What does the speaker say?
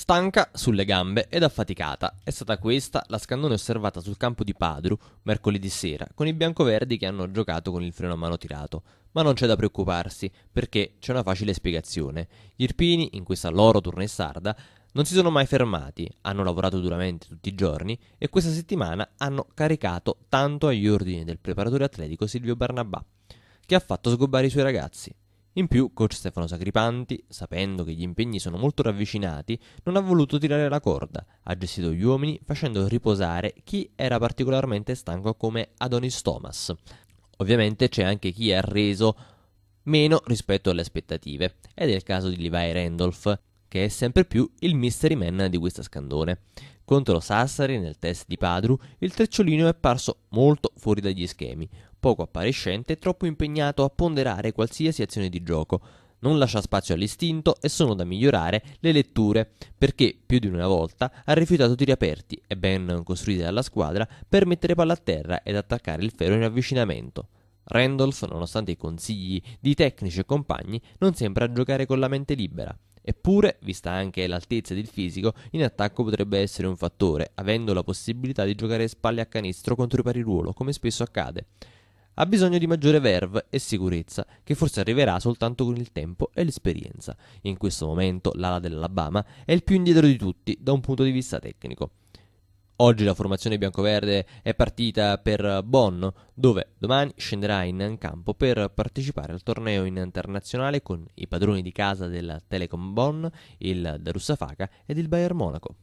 Stanca, sulle gambe ed affaticata, è stata questa la scandone osservata sul campo di Padru mercoledì sera con i biancoverdi che hanno giocato con il freno a mano tirato. Ma non c'è da preoccuparsi, perché c'è una facile spiegazione. Gli Irpini, in questa loro tournée sarda, non si sono mai fermati, hanno lavorato duramente tutti i giorni e questa settimana hanno caricato tanto agli ordini del preparatore atletico Silvio Barnabà, che ha fatto sgobbare i suoi ragazzi. In più, coach Stefano Sacripanti, sapendo che gli impegni sono molto ravvicinati, non ha voluto tirare la corda, ha gestito gli uomini facendo riposare chi era particolarmente stanco come Adonis Thomas. Ovviamente c'è anche chi ha reso meno rispetto alle aspettative, ed è il caso di Levi Randolph, che è sempre più il mystery man di questa scandone. Contro Sassari nel test di Padru, il trecciolino è apparso molto fuori dagli schemi, poco appariscente e troppo impegnato a ponderare qualsiasi azione di gioco. Non lascia spazio all'istinto e sono da migliorare le letture, perché più di una volta ha rifiutato tiri aperti e ben costruiti dalla squadra per mettere palla a terra ed attaccare il ferro in avvicinamento. Randolph, nonostante i consigli di tecnici e compagni, non sembra giocare con la mente libera. Eppure, vista anche l'altezza del fisico, in attacco potrebbe essere un fattore, avendo la possibilità di giocare spalle a canestro contro i pari ruolo, come spesso accade ha bisogno di maggiore verve e sicurezza, che forse arriverà soltanto con il tempo e l'esperienza. In questo momento l'ala dell'Alabama è il più indietro di tutti da un punto di vista tecnico. Oggi la formazione biancoverde è partita per Bonn, dove domani scenderà in campo per partecipare al torneo internazionale con i padroni di casa del Telecom Bonn, il Darussafaka ed il Bayern Monaco.